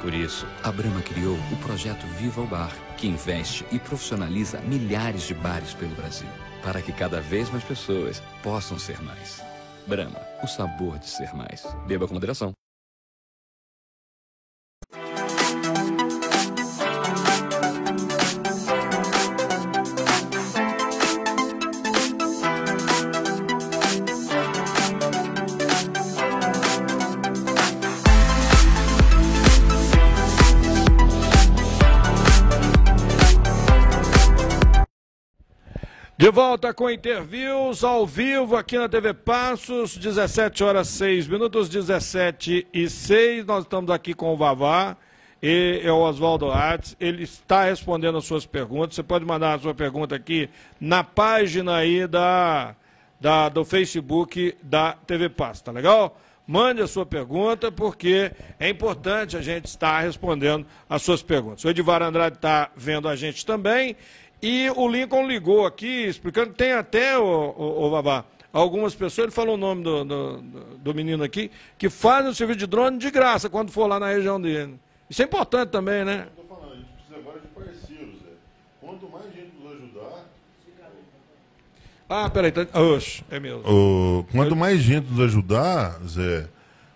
Por isso, a Brahma criou o projeto Viva o Bar, que investe e profissionaliza milhares de bares pelo Brasil, para que cada vez mais pessoas possam ser mais. Brahma, o sabor de ser mais. Beba com moderação. De volta com interviews ao vivo aqui na TV Passos, 17 horas 6 minutos, 17 e 6. Nós estamos aqui com o Vavá e é o Oswaldo Artes. Ele está respondendo as suas perguntas. Você pode mandar a sua pergunta aqui na página aí da, da, do Facebook da TV Passos, tá legal? Mande a sua pergunta, porque é importante a gente estar respondendo as suas perguntas. O Edivar Andrade está vendo a gente também e o Lincoln ligou aqui, explicando, tem até, o, o, o algumas pessoas, ele falou o nome do, do, do, menino aqui, que fazem o serviço de drone de graça quando for lá na região dele. Isso é importante também, né? Eu falando, a gente precisa agora de parceiros, né? Quanto mais gente nos ajudar. Ah, peraí, tá... Oxe, é mesmo. Oh, quanto mais gente nos ajudar, Zé,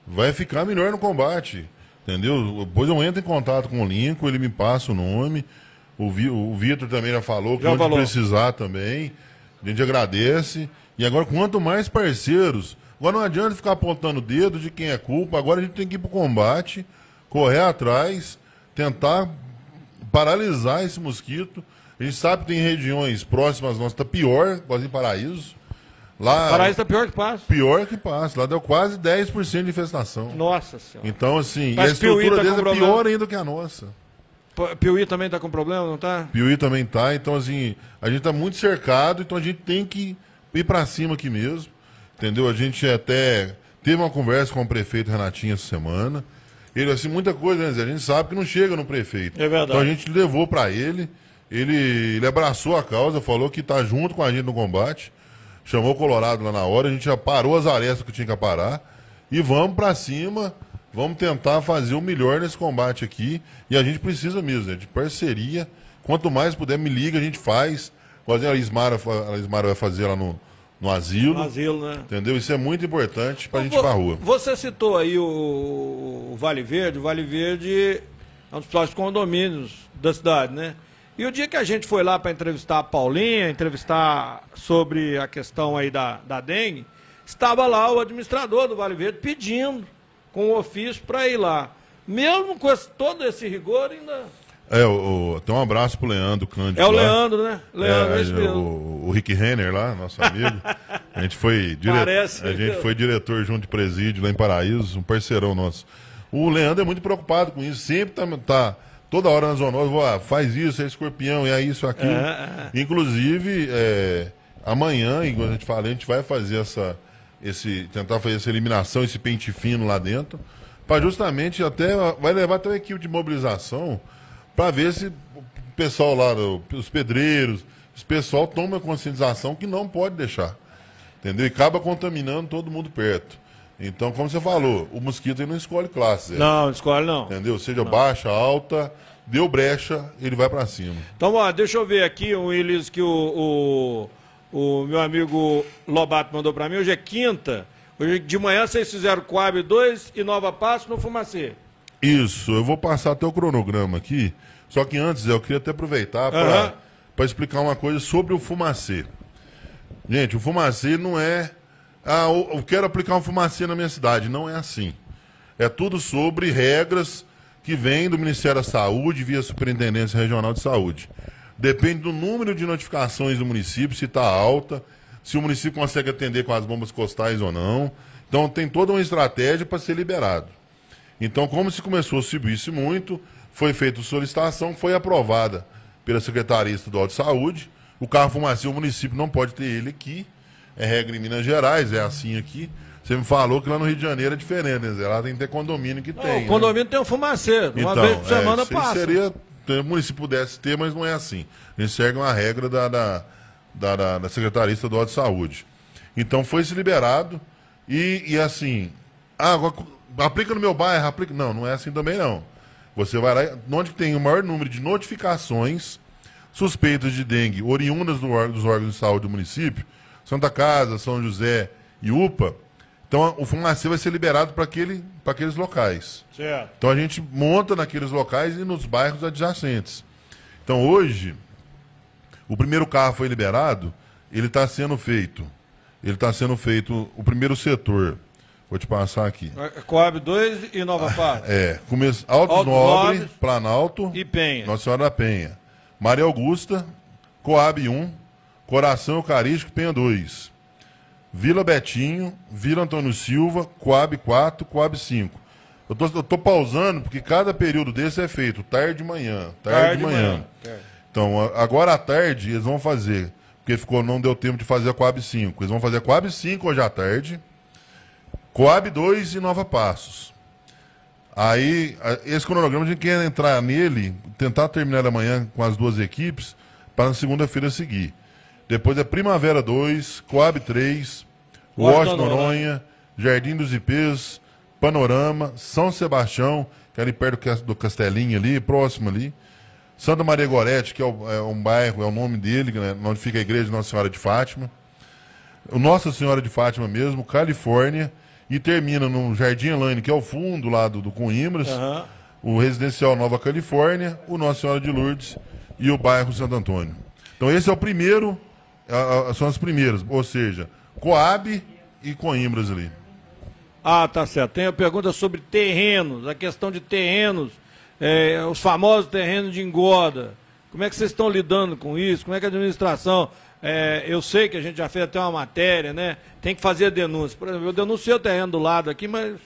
vai ficar melhor no combate. Entendeu? Depois eu entro em contato com o Lincoln, ele me passa o nome. O, o Vitor também já falou, que vai precisar também. A gente agradece. E agora, quanto mais parceiros, agora não adianta ficar apontando o dedo de quem é culpa. Agora a gente tem que ir para o combate, correr atrás, tentar paralisar esse mosquito. A gente sabe que tem regiões próximas nossas, tá pior, quase em Paraíso. Lá, Paraíso está pior que Passo. Pior que Passo. Lá deu quase 10% de infestação. Nossa Senhora. Então, assim, Mas a estrutura tá deles tá é pior ainda que a nossa. Piuí também está com problema, não está? Piuí também está, então assim, a gente está muito cercado, então a gente tem que ir para cima aqui mesmo, entendeu? A gente até teve uma conversa com o prefeito Renatinho essa semana, ele assim, muita coisa, né, a gente sabe que não chega no prefeito. É verdade. Então a gente levou para ele, ele, ele abraçou a causa, falou que está junto com a gente no combate, chamou o Colorado lá na hora, a gente já parou as arestas que tinha que parar, e vamos para cima Vamos tentar fazer o melhor nesse combate aqui. E a gente precisa mesmo, né, de parceria. Quanto mais puder, me liga, a gente faz. Igualzinho é, a Ismara, a Ismara vai fazer lá no, no asilo. No asilo, né? Entendeu? Isso é muito importante para a gente ir para rua. Você citou aí o, Vale Verde. O Vale Verde é um dos principais condomínios da cidade, né? E o dia que a gente foi lá para entrevistar a Paulinha, entrevistar sobre a questão aí da, da dengue, estava lá o administrador do Vale Verde pedindo com o ofício para ir lá. Mesmo com esse, todo esse rigor, ainda. É, o, tem um abraço pro Leandro Cândido. É o lá. Leandro, né? É, Leandro, é, é o, o, Rick Renner lá, nosso amigo. a gente foi, diretor, Parece, a gente foi diretor junto de presídio lá em Paraíso, um parceirão nosso. O Leandro é muito preocupado com isso, sempre tá, tá toda hora na zona nova, faz isso, é escorpião, é isso, aquilo. É, é. Inclusive, é, amanhã, igual a gente fala, a gente vai fazer essa esse tentar fazer essa eliminação, esse pente fino lá dentro, para justamente até vai levar até uma equipe de mobilização para ver se o pessoal lá, os pedreiros, os pessoal toma conscientização que não pode deixar. Entendeu? E acaba contaminando todo mundo perto. Então, como você falou, o mosquito não escolhe classe. Zé. Né? Não, não escolhe não. Entendeu? Seja não. baixa, alta, deu brecha, ele vai para cima. Então, ó, deixa eu ver aqui, Willis, que o, o o meu amigo Lobato mandou para mim, hoje é quinta. Hoje de manhã vocês fizeram Coab 2 e Nova Passo no Fumacê. Isso, eu vou passar até o cronograma aqui. Só que antes eu queria até aproveitar para uhum. explicar uma coisa sobre o Fumacê. Gente, o Fumacê não é. Ah, eu quero aplicar um Fumacê na minha cidade. Não é assim. É tudo sobre regras que vêm do Ministério da Saúde via Superintendência Regional de Saúde. Depende do número de notificações do município, se está alta, se o município consegue atender com as bombas costais ou não. Então tem toda uma estratégia para ser liberado. Então, como se começou a subir muito, foi feita solicitação, foi aprovada pela Secretaria Estadual de Saúde. O carro fumacinho, o município não pode ter ele aqui. É regra em Minas Gerais, é assim aqui. Você me falou que lá no Rio de Janeiro é diferente, né? Lá tem que ter condomínio que não, tem. O né? condomínio né? tem um fumaceiro. Então, uma vez por então, é, semana é, passa. Seria o município pudesse ter, mas não é assim. Eles seguem uma regra da, da, da, da, da Secretaria Estadual de Saúde. Então foi se liberado e, e assim, ah, aplica no meu bairro, aplica. Não, não é assim também não. Você vai lá, onde tem o maior número de notificações suspeitas de dengue oriundas do, dos órgãos de saúde do município, Santa Casa, São José e UPA, então o Fumacê vai ser liberado para aquele, aqueles locais. Certo. Então a gente monta naqueles locais e nos bairros adjacentes. Então hoje, o primeiro carro foi liberado, ele está sendo feito. Ele está sendo feito o primeiro setor. Vou te passar aqui. É, é Coab 2 e Nova Paz. Ah, é. começo Altos, Altos Nobre, Nobre, Planalto e Penha. Nossa Senhora da Penha. Maria Augusta, Coab 1, Coração Eucarístico, Penha 2. Vila Betinho, Vila Antônio Silva, Coab 4, Coab 5. Eu tô, eu tô pausando porque cada período desse é feito tarde de manhã, tarde, tarde de manhã. manhã. É. Então, agora à tarde eles vão fazer, porque ficou não deu tempo de fazer a Coab 5. Eles vão fazer a Coab 5 hoje à tarde, Coab 2 e Nova Passos. Aí, esse cronograma a gente quer entrar nele, tentar terminar amanhã com as duas equipes, para na segunda-feira seguir. Depois é Primavera 2, Coab 3, Washington Noronha, Jardim dos Ipês, Panorama, São Sebastião, que é ali perto do Castelinho ali, próximo ali. Santa Maria Gorete, que é, o, é um bairro, é o nome dele, né, onde fica a igreja de Nossa Senhora de Fátima. O Nossa Senhora de Fátima mesmo, Califórnia, e termina no Jardim Elaine, que é o fundo lá do, do Coimbras, uhum. o Residencial Nova Califórnia, o Nossa Senhora de Lourdes e o bairro Santo Antônio. Então esse é o primeiro a, a, são as primeiras, ou seja, Coab e Coimbras ali. Ah, tá certo. Tem a pergunta sobre terrenos, a questão de terrenos, é, os famosos terrenos de engorda. Como é que vocês estão lidando com isso? Como é que a administração. É, eu sei que a gente já fez até uma matéria, né? Tem que fazer a denúncia. Por exemplo, eu denunciei o terreno do lado aqui, mas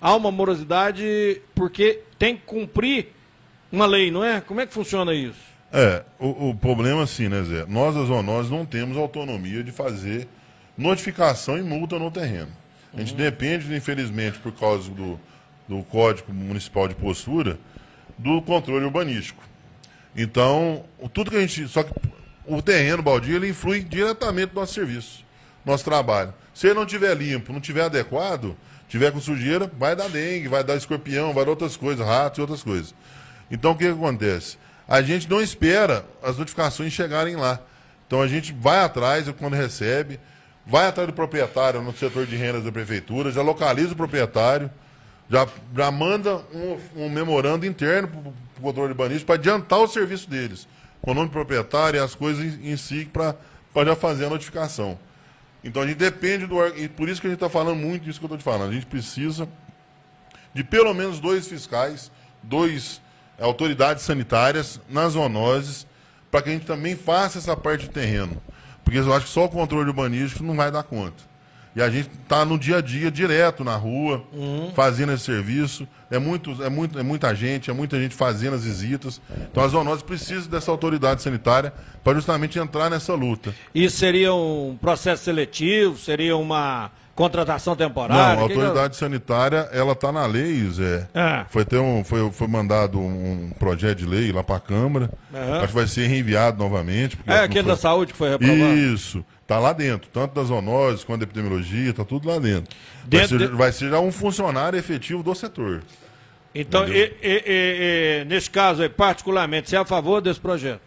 há uma morosidade porque tem que cumprir uma lei, não é? Como é que funciona isso? É, o, o problema assim, né, Zé? Nós, as ONOS, não temos autonomia de fazer notificação e multa no terreno. A gente uhum. depende, infelizmente, por causa do, do Código Municipal de Postura, do controle urbanístico. Então, tudo que a gente. Só que o terreno baldio ele influi diretamente no nosso serviço, nosso trabalho. Se ele não tiver limpo, não tiver adequado, tiver com sujeira, vai dar dengue, vai dar escorpião, vai dar outras coisas, ratos e outras coisas. Então, o que, que acontece? a gente não espera as notificações chegarem lá. Então a gente vai atrás quando recebe, vai atrás do proprietário no setor de rendas da prefeitura, já localiza o proprietário, já, já manda um, um memorando interno para o controle urbanístico para adiantar o serviço deles, com o nome do proprietário e as coisas em, em si para já fazer a notificação. Então a gente depende do. E por isso que a gente está falando muito disso que eu estou te falando. A gente precisa de pelo menos dois fiscais, dois autoridades sanitárias nas zoonoses, para que a gente também faça essa parte de terreno. Porque eu acho que só o controle urbanístico não vai dar conta. E a gente está no dia a dia, direto na rua, uhum. fazendo esse serviço. É, muito, é, muito, é muita gente, é muita gente fazendo as visitas. Então a zoonose precisa dessa autoridade sanitária para justamente entrar nessa luta. E seria um processo seletivo? Seria uma contratação temporária? Não, a autoridade que... sanitária, ela está na lei, Zé. Ah. Foi, ter um, foi, foi mandado um projeto de lei lá para a Câmara. Acho que vai ser reenviado novamente. É aquele foi... da saúde que foi reprovado. Isso. Está lá dentro, tanto das zoonose quanto da epidemiologia, está tudo lá dentro. dentro vai, ser, de... vai ser já um funcionário efetivo do setor. Então, e, e, e, nesse caso, aí, particularmente, você é a favor desse projeto?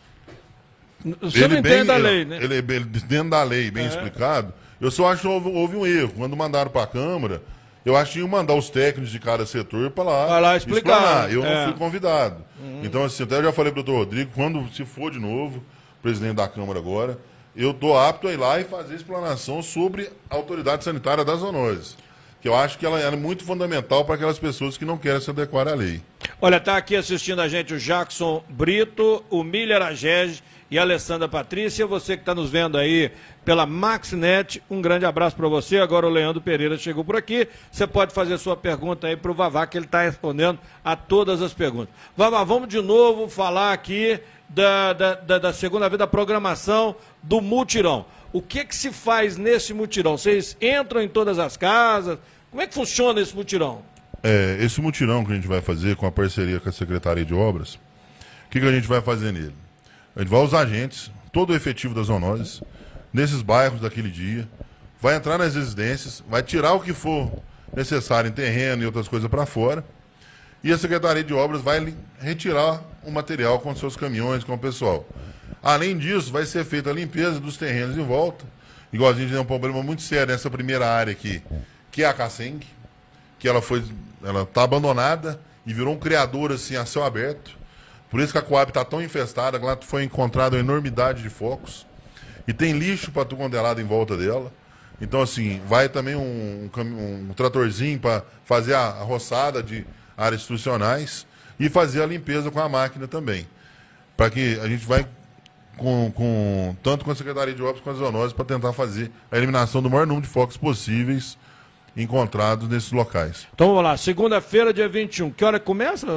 Você ele não entende bem, a lei, né? Ele, é ele, dentro da lei, bem é. explicado, eu só acho que houve, houve um erro. Quando mandaram para a Câmara, eu acho que iam mandar os técnicos de cada setor para lá, lá explicar. Eu né? é. não fui convidado. Uhum. Então, assim, até eu já falei para o doutor Rodrigo, quando se for de novo, presidente da Câmara agora, eu estou apto a ir lá e fazer explanação sobre a autoridade sanitária das zoonoses. Que eu acho que ela, ela é muito fundamental para aquelas pessoas que não querem se adequar à lei. Olha, está aqui assistindo a gente o Jackson Brito, o Miller Agege e Alessandra Patrícia. Você que está nos vendo aí pela Maxnet, um grande abraço para você. Agora o Leandro Pereira chegou por aqui. Você pode fazer sua pergunta aí para o Vavá, que ele está respondendo a todas as perguntas. Vavá, vamos de novo falar aqui da, da, da, da segunda vez da programação do mutirão. O que, que se faz nesse mutirão? Vocês entram em todas as casas? Como é que funciona esse mutirão? É, esse mutirão que a gente vai fazer com a parceria com a Secretaria de Obras, o que, que a gente vai fazer nele? gente vai usar agentes, todo o efetivo das zoonoses, nesses bairros daquele dia, vai entrar nas residências, vai tirar o que for necessário em terreno e outras coisas para fora, e a Secretaria de Obras vai retirar o material com seus caminhões, com o pessoal. Além disso, vai ser feita a limpeza dos terrenos em volta, igual a gente tem um problema muito sério nessa primeira área aqui, que é a Cacengue, que ela foi, ela está abandonada e virou um criador assim a céu aberto. Por isso que a Coab está tão infestada, lá foi encontrada uma enormidade de focos. E tem lixo para tu condenado é em volta dela. Então, assim, vai também um, um, um tratorzinho para fazer a, a roçada de áreas institucionais e fazer a limpeza com a máquina também. Para que a gente vai com, com, tanto com a Secretaria de Obras quanto com a Zoonose para tentar fazer a eliminação do maior número de focos possíveis encontrados nesses locais. Então vamos lá, segunda-feira, dia 21. Que hora começa?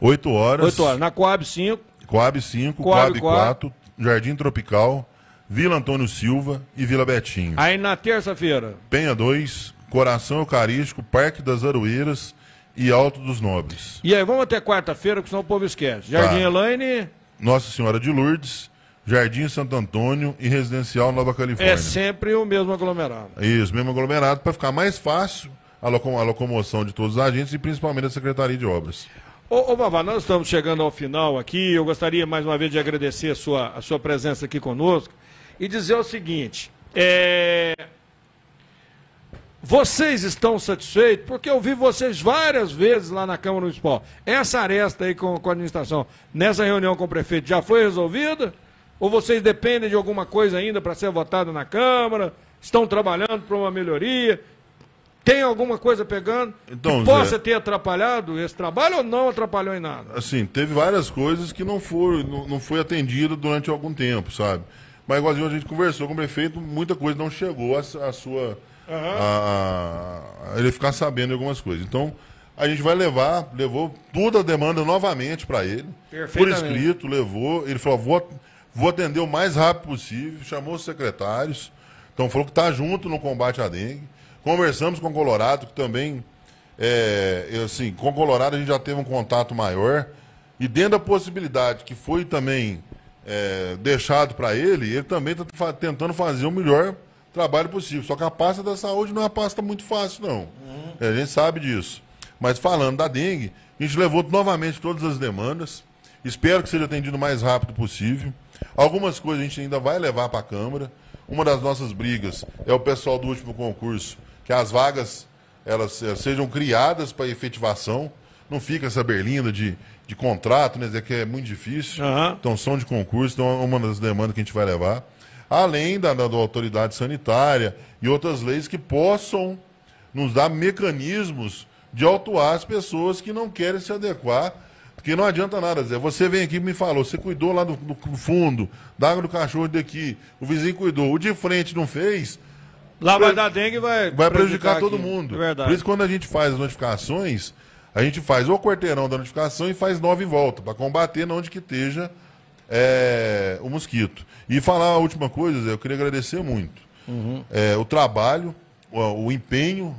8 horas. 8 horas, na Coab 5. Coab 5, Coab, Coab 4, Jardim Tropical, Vila Antônio Silva e Vila Betinho. Aí na terça-feira. Penha 2, Coração Eucarístico, Parque das Aroeiras e Alto dos Nobres. E aí, vamos até quarta-feira, que senão o povo esquece. Tá. Jardim tá. Elaine. Nossa Senhora de Lourdes Jardim Santo Antônio e Residencial Nova é Califórnia. É sempre o mesmo aglomerado. Isso, mesmo aglomerado, para ficar mais fácil a, locom a, locomoção de todos os agentes e principalmente da Secretaria de Obras. Ô, ô Vavá, nós estamos chegando ao final aqui. Eu gostaria mais uma vez de agradecer a sua, a sua presença aqui conosco e dizer o seguinte: é... vocês estão satisfeitos? Porque eu vi vocês várias vezes lá na Câmara Municipal. Essa aresta aí com, com a administração, nessa reunião com o prefeito, já foi resolvida? Ou vocês dependem de alguma coisa ainda para ser votado na Câmara? Estão trabalhando para uma melhoria? Tem alguma coisa pegando então, que possa Zé, ter atrapalhado esse trabalho ou não atrapalhou em nada? Assim, teve várias coisas que não foram, não, não foi atendida durante algum tempo, sabe? Mas igualzinho a gente conversou com o prefeito, muita coisa não chegou a sua. Uhum. A, a ele ficar sabendo de algumas coisas. Então, a gente vai levar, levou toda a demanda novamente para ele. Por escrito, levou. Ele falou, vou Vou atender o mais rápido possível. Chamou os secretários. Então falou que está junto no combate à dengue. Conversamos com o Colorado, que também, é, assim, com o Colorado a gente já teve um contato maior. E dentro da possibilidade que foi também é, deixado para ele, ele também está tentando fazer o melhor trabalho possível. Só que a pasta da saúde não é uma pasta muito fácil, não. Uhum. É, a gente sabe disso. Mas falando da dengue, a gente levou novamente todas as demandas. Espero que seja atendido o mais rápido possível. Algumas coisas a gente ainda vai levar para a Câmara. Uma das nossas brigas é o pessoal do último concurso, que as vagas elas, eh, sejam criadas para efetivação. Não fica essa berlinda de, de contrato, né? Que é muito difícil. Uhum. Então, são de concurso, então é uma das demandas que a gente vai levar. Além da, da, da autoridade sanitária e outras leis que possam nos dar mecanismos de autuar as pessoas que não querem se adequar porque não adianta nada, Zé. Você vem aqui e me falou, você cuidou lá do, do fundo, da água do cachorro daqui, o vizinho cuidou, o de frente não fez. Lá vai dar dengue vai. Vai prejudicar, prejudicar todo mundo. É verdade. Por isso, quando a gente faz as notificações, a gente faz o quarteirão da notificação e faz nove voltas, para combater onde que esteja é, o mosquito. E falar a última coisa, Zé, eu queria agradecer muito. Uhum. É, o trabalho, o, o empenho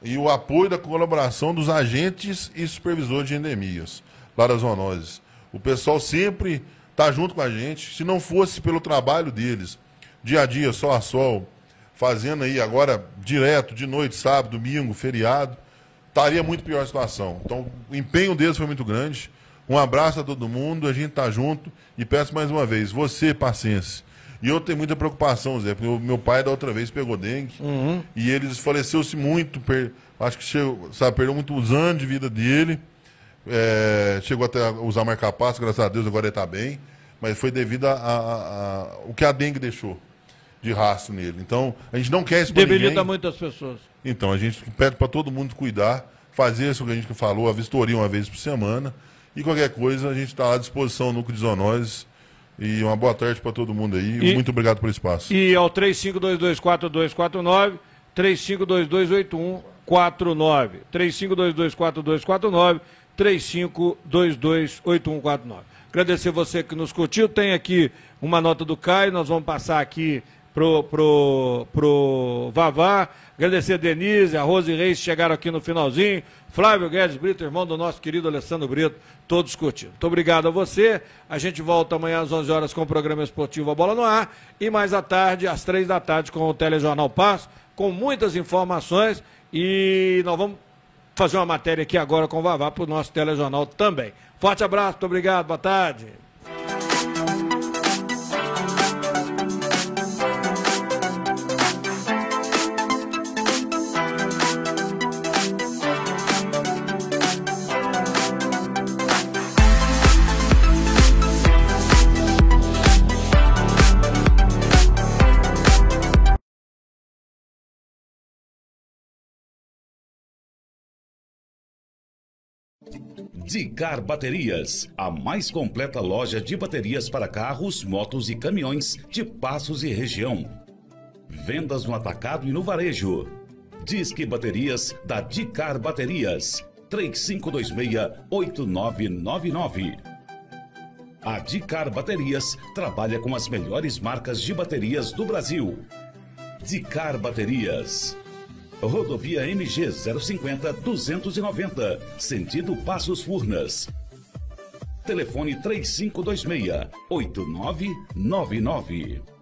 e o apoio da colaboração dos agentes e supervisores de endemias. Lara Zonoses. O pessoal sempre tá junto com a gente. Se não fosse pelo trabalho deles, dia a dia, sol a sol, fazendo aí agora direto, de noite, sábado, domingo, feriado, estaria muito pior a situação. Então, o empenho deles foi muito grande. Um abraço a todo mundo, a gente tá junto. E peço mais uma vez, você, paciência. E eu tenho muita preocupação, Zé, porque meu pai da outra vez pegou dengue uhum. e ele faleceu-se muito, per... acho que chegou, sabe, perdeu muitos anos de vida dele. É, chegou até a usar marca-passo, graças a Deus, agora ele está bem. Mas foi devido a, a, a, o que a dengue deixou de rastro nele. Então, a gente não quer isso para ninguém. muitas pessoas. Então, a gente pede para todo mundo cuidar, fazer isso que a gente falou, a vistoria uma vez por semana. E qualquer coisa, a gente está à disposição no Núcleo de Zoonoses. E uma boa tarde para todo mundo aí. E, Muito obrigado pelo espaço. E ao 35224249, 35228149, 35224249. 35228149. Agradecer você que nos curtiu. Tem aqui uma nota do Caio, nós vamos passar aqui pro, pro, pro Vavá. Agradecer a Denise, a Rose Reis chegaram aqui no finalzinho. Flávio Guedes Brito, irmão do nosso querido Alessandro Brito, todos curtindo. Muito obrigado a você. A gente volta amanhã às 11 horas com o programa esportivo A Bola no Ar e mais à tarde, às 3 da tarde, com o Telejornal Passo, com muitas informações e nós vamos fazer uma matéria aqui agora com o Vavá para o nosso telejornal também. Forte abraço, muito obrigado, boa tarde. Zicar Baterias, a mais completa loja de baterias para carros, motos e caminhões de Passos e região. Vendas no atacado e no varejo. Disque Baterias da Dicar Baterias, 3526-8999. A Dicar Baterias trabalha com as melhores marcas de baterias do Brasil. Dicar Baterias rodovia MG 050 290, sentido Passos Furnas. Telefone 3526 8999.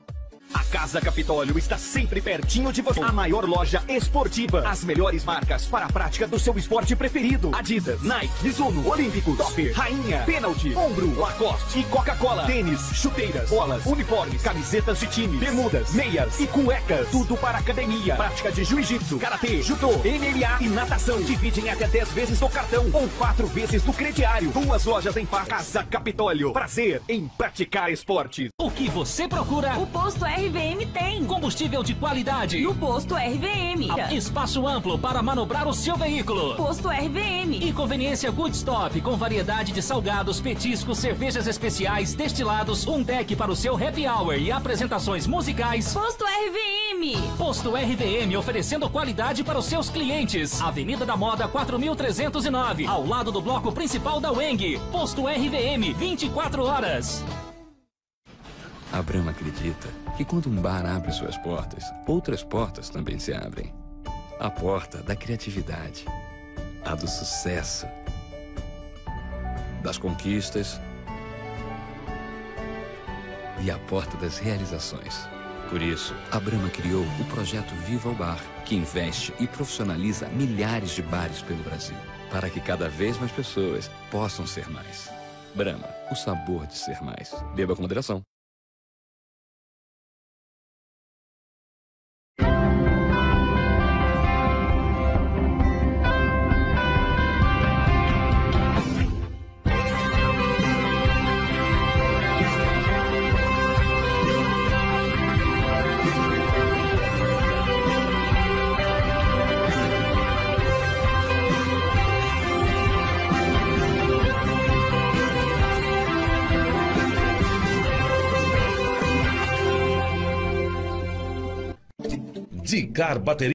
A Casa Capitólio está sempre pertinho de você. A maior loja esportiva. As melhores marcas para a prática do seu esporte preferido. Adidas, Nike, Mizuno, Olímpico, Topper, Rainha, Pênalti, Ombro, Lacoste e Coca-Cola. Tênis, chuteiras, bolas, uniformes, camisetas de time, bermudas, meias e cuecas. Tudo para academia. Prática de jiu-jitsu, karatê, judô, MMA e natação. Dividem até 10 vezes do cartão ou 4 vezes do crediário. Duas lojas em par. Casa Capitólio. Prazer em praticar esporte. O que você procura? O posto é RVM tem. Combustível de qualidade. No posto RVM. A espaço amplo para manobrar o seu veículo. Posto RVM. E conveniência Good Stop com variedade de salgados, petiscos, cervejas especiais, destilados, um deck para o seu happy hour e apresentações musicais. Posto RVM. Posto RVM oferecendo qualidade para os seus clientes. Avenida da Moda 4309, ao lado do bloco principal da Weng. Posto RVM, 24 horas. Brahma acredita que quando um bar abre suas portas, outras portas também se abrem. A porta da criatividade, a do sucesso, das conquistas e a porta das realizações. Por isso, a Brahma criou o projeto Viva o Bar, que investe e profissionaliza milhares de bares pelo Brasil, para que cada vez mais pessoas possam ser mais. Brahma, o sabor de ser mais. Beba com moderação. Zicar Bateria.